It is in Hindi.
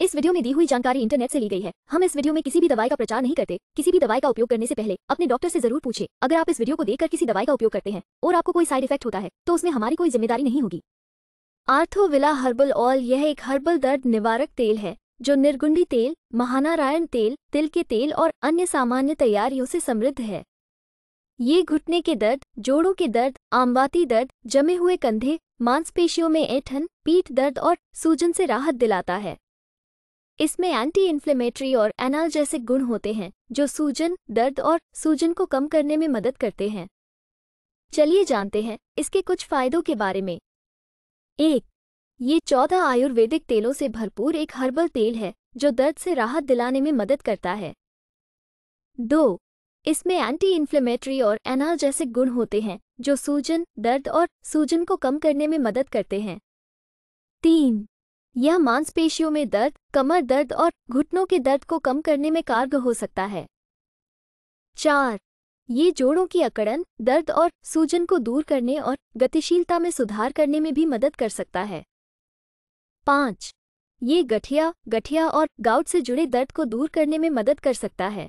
इस वीडियो में दी हुई जानकारी इंटरनेट से ली गई है हम इस वीडियो में किसी भी दवाई का प्रचार नहीं करते किसी भी दवाई का उपयोग करने से पहले अपने डॉक्टर से जरूर पूछे अगर आप इस वीडियो को देखकर किसी दवाई का उपयोग करते हैं और आपको कोई साइड इफेक्ट होता है तो उसमें हमारी कोई जिम्मेदारी नहीं होगी आर्थोविला हर्बल ऑयल यह एक हर्बल दर्द निवारक तेल है जो निर्गुंडी तेल महानारायण तेल तिल के तेल और अन्य सामान्य तैयारियों से समृद्ध है ये घुटने के दर्द जोड़ों के दर्द आमवाती दर्द जमे हुए कंधे मांसपेशियों में ऐठन पीठ दर्द और सूजन से राहत दिलाता है इसमें एंटी इन्फ्लेमेटरी और एनाल्जेसिक गुण होते हैं जो सूजन दर्द और सूजन को कम करने में मदद करते हैं चलिए जानते हैं इसके कुछ फायदों के बारे में एक ये चौदह आयुर्वेदिक तेलों से भरपूर एक हर्बल तेल है जो दर्द से राहत दिलाने में मदद करता है दो इसमें एंटी इन्फ्लेमेटरी और एनाल्जेसिक गुण होते हैं जो सूजन दर्द और सूजन को कम करने में मदद करते हैं तीन यह मांसपेशियों में दर्द कमर दर्द और घुटनों के दर्द को कम करने में कारग हो सकता है चार ये जोड़ों की अकड़न दर्द और सूजन को दूर करने और गतिशीलता में सुधार करने में भी मदद कर सकता है पाँच ये गठिया गठिया और गाउट से जुड़े दर्द को दूर करने में मदद कर सकता है